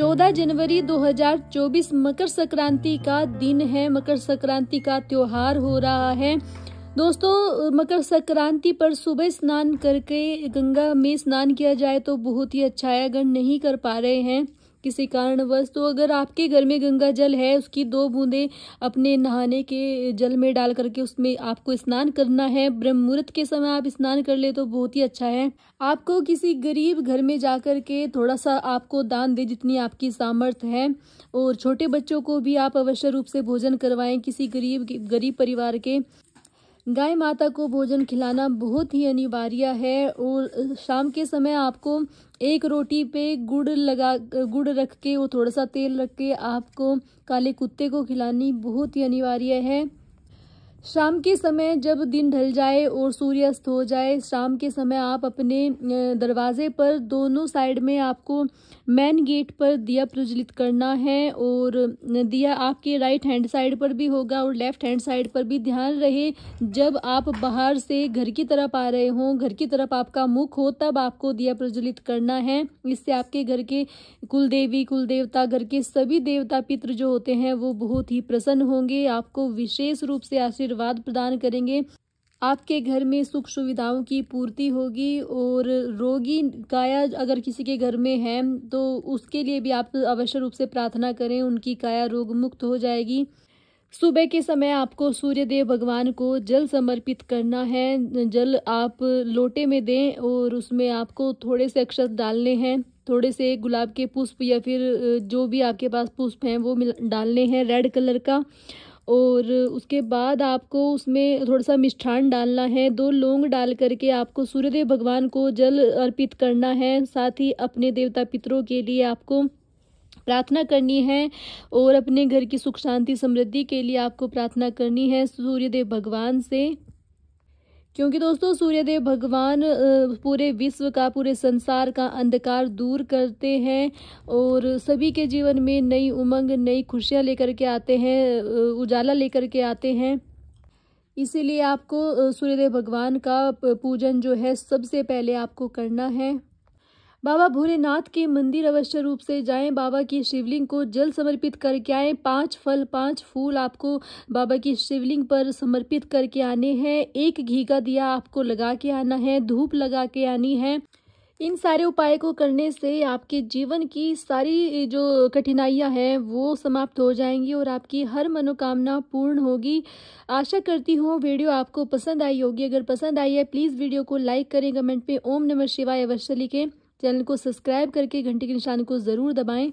14 जनवरी 2024 मकर संक्रांति का दिन है मकर संक्रांति का त्योहार हो रहा है दोस्तों मकर संक्रांति पर सुबह स्नान करके गंगा में स्नान किया जाए तो बहुत ही अच्छा है अगर नहीं कर पा रहे हैं किसी कारणवश तो अगर आपके घर में गंगा जल है उसकी दो बूंदें अपने नहाने के जल में डाल करके उसमें आपको स्नान करना है ब्रह्म मुहूर्त के समय आप स्नान कर ले तो बहुत ही अच्छा है आपको किसी गरीब घर में जा कर के थोड़ा सा आपको दान दे जितनी आपकी सामर्थ्य है और छोटे बच्चों को भी आप अवश्य रूप से भोजन करवाएं किसी गरीब गरीब परिवार के गाय माता को भोजन खिलाना बहुत ही अनिवार्य है और शाम के समय आपको एक रोटी पे गुड़ लगा गुड़ रख के और थोड़ा सा तेल रख के आपको काले कुत्ते को खिलानी बहुत ही अनिवार्य है शाम के समय जब दिन ढल जाए और सूर्यास्त हो जाए शाम के समय आप अपने दरवाजे पर दोनों साइड में आपको मेन गेट पर दिया प्रज्वलित करना है और दिया आपके राइट हैंड साइड पर भी होगा और लेफ्ट हैंड साइड पर भी ध्यान रहे जब आप बाहर से घर की तरफ आ रहे हों घर की तरफ आपका मुख हो तब आपको दिया प्रज्वलित करना है इससे आपके घर के कुल देवी कुल देवता घर के सभी देवता पित्र जो होते हैं वो बहुत ही प्रसन्न होंगे आपको विशेष रूप से आशीर्वाद आशीर्वाद प्रदान करेंगे आपके घर में सुख सुविधाओं की पूर्ति होगी और रोगी काया अगर किसी के घर में है तो उसके लिए भी आप अवश्य रूप से प्रार्थना करें उनकी काया रोग मुक्त हो जाएगी सुबह के समय आपको सूर्यदेव भगवान को जल समर्पित करना है जल आप लोटे में दें और उसमें आपको थोड़े से अक्षत डालने हैं थोड़े से गुलाब के पुष्प या फिर जो भी आपके पास पुष्प हैं वो डालने हैं रेड कलर का और उसके बाद आपको उसमें थोड़ा सा मिष्ठान डालना है दो लौंग डाल करके आपको सूर्यदेव भगवान को जल अर्पित करना है साथ ही अपने देवता पितरों के लिए आपको प्रार्थना करनी है और अपने घर की सुख शांति समृद्धि के लिए आपको प्रार्थना करनी है सूर्यदेव भगवान से क्योंकि दोस्तों सूर्यदेव भगवान पूरे विश्व का पूरे संसार का अंधकार दूर करते हैं और सभी के जीवन में नई उमंग नई खुशियाँ लेकर के आते हैं उजाला लेकर के आते हैं इसीलिए आपको सूर्यदेव भगवान का पूजन जो है सबसे पहले आपको करना है बाबा भोलेनाथ के मंदिर अवश्य रूप से जाएं बाबा की शिवलिंग को जल समर्पित करके आएँ पाँच फल पाँच फूल आपको बाबा की शिवलिंग पर समर्पित करके आने हैं एक घी का दिया आपको लगा के आना है धूप लगा के आनी है इन सारे उपाय को करने से आपके जीवन की सारी जो कठिनाइयां हैं वो समाप्त हो जाएंगी और आपकी हर मनोकामना पूर्ण होगी आशा करती हूँ वीडियो आपको पसंद आई होगी अगर पसंद आई है प्लीज़ वीडियो को लाइक करें कमेंट में ओम नमः शिवाय अवश्य लिखें चैनल को सब्सक्राइब करके घंटे के निशान को ज़रूर दबाएँ